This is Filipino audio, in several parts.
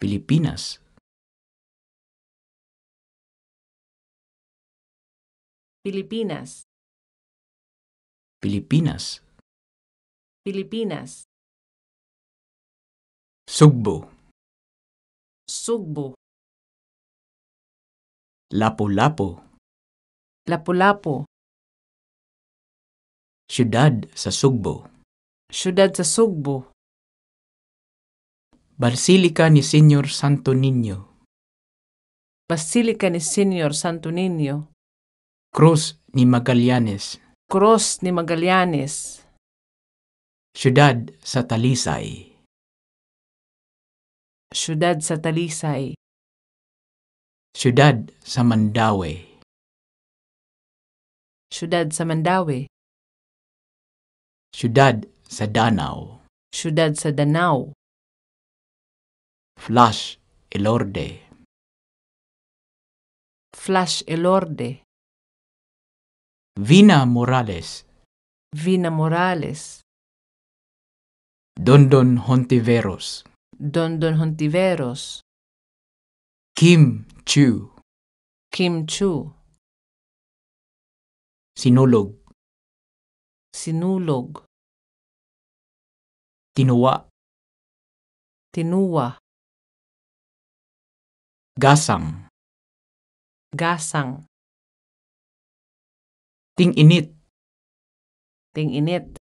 Pilipinas Pilipinas Pilipinas Pilipinas Sugbo Sugbo Lapu-Lapu Lapu-Lapu Syudad sa Sugbo Syudad sa Sugbo Basílica ni Señor Santo Niño. Basílica ni Señor Santo Niño. Cruz ni Magallanes. Cruz ni Magallanes. Ciudad sa Talisay. Ciudad sa Talisay. Ciudad sa Mandawi. Ciudad sa Mandawi. Ciudad sa Danau. Ciudad sa Danau. Flash Elorde. Flash Elorde. Vina Morales. Vina Morales. Don Dondon Hontiveros. Don Hontiveros. Kim Chu. Kim Chu. Sinulog. Sinulog. Tinuwa. Tinuwa. Gasang. Gasang. Ting init. Ting init.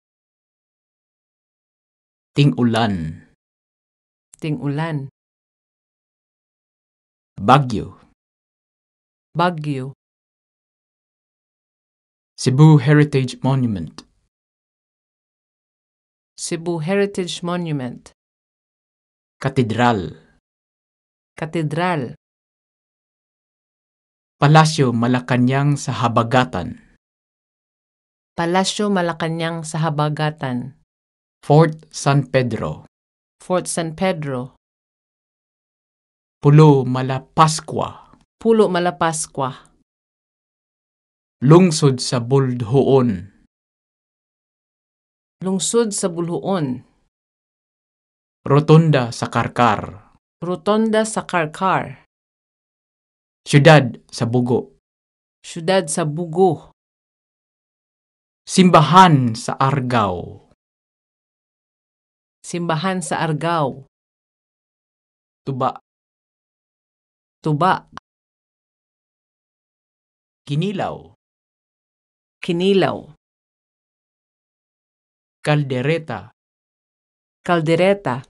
Ting ulan. Ting ulan. Bagyo. Bagyo. Cebu Heritage Monument. Cebu Heritage Monument. Katedral. Katedral. Palasyo Malacanang sa Habagatan Palasyo Malacanang sa Habagatan Fort San Pedro Fort San Pedro Pulo Malapascua Pulo Malapascua Lungsod sa Bulhoon Lungsod sa Bulhoon Rotonda sa Karkar Rotonda sa Karkar Syudad sa Bugo. Syudad sa Bugo. Simbahan sa Argao. Simbahan sa Argao. Tuba. Tuba. Kinilaw. Kinilaw. Caldereta. Caldereta.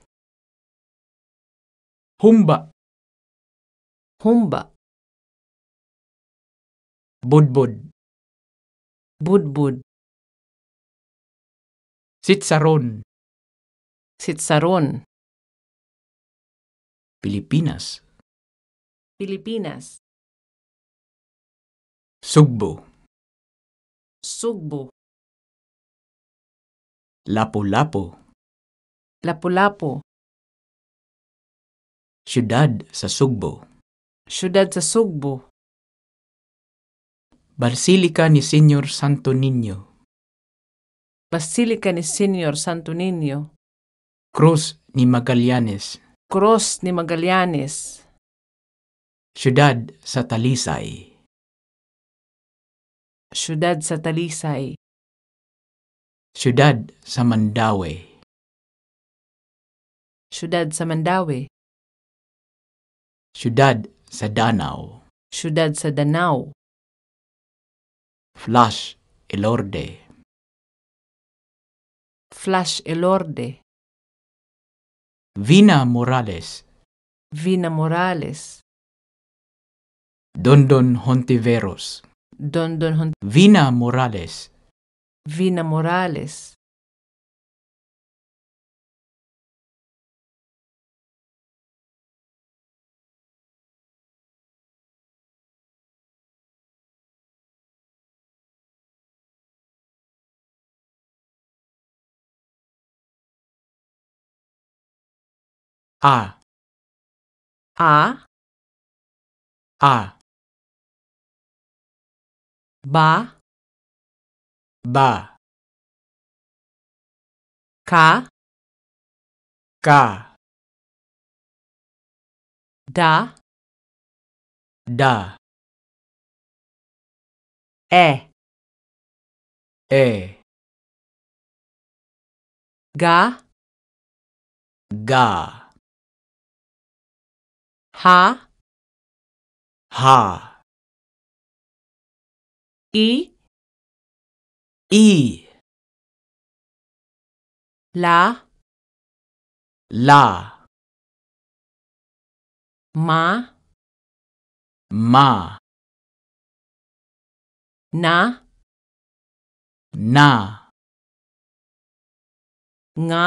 Humba. Humba. Budbud. Budbud. Sitsaron. Sitsaron. Pilipinas. Pilipinas. Sugbo. Sugbo. Lapu-Lapu. Lapu-Lapu. Syudad sa Sugbo. Syudad sa Sugbo. Basilica ni Señor Santo Niño. Basílica ni Señor Santo Niño. Cruz ni Magallanes. Cruz ni Magallanes. Ciudad sa Talisay. Ciudad sa Talisay. Ciudad sa Mandawi. Ciudad sa Mandawi. Ciudad sa Danau. Ciudad sa Danau. Flash Elorde. Flash Elorde. Vina Morales. Vina Morales. Dondon Hontiveros. Dondon Hont Vina Morales. Vina Morales. R R R ba ba ka ka da da e e ga ga Ha. Ha. E. E. La. La. Ma. Ma. Na. Na. Nga.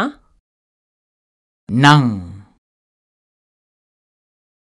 Nang.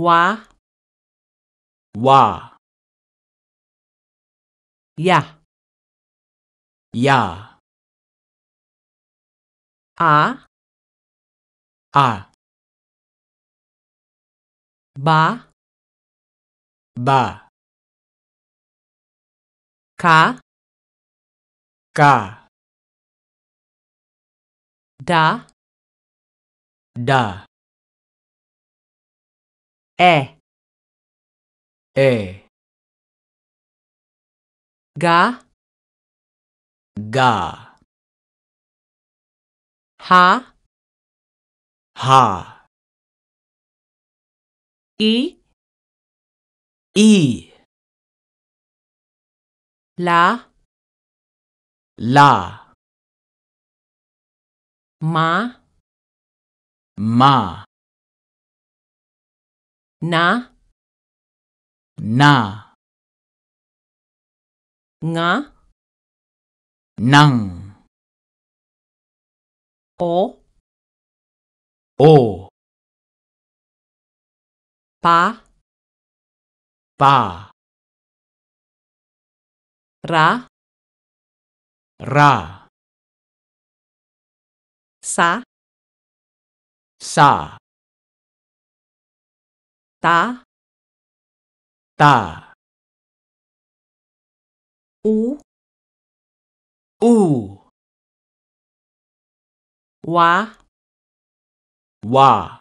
Wa. Wa. Ya. Ya. A. A. Ba. Ba. Ka. Ka. Da. Da. é é ga ga ha ha i i la la ma ma Na. Na. Nga. Nang. O. O. Pa. Pa. Ra. Ra. Sa. Sa. 答，大，呜，呜，哇，哇。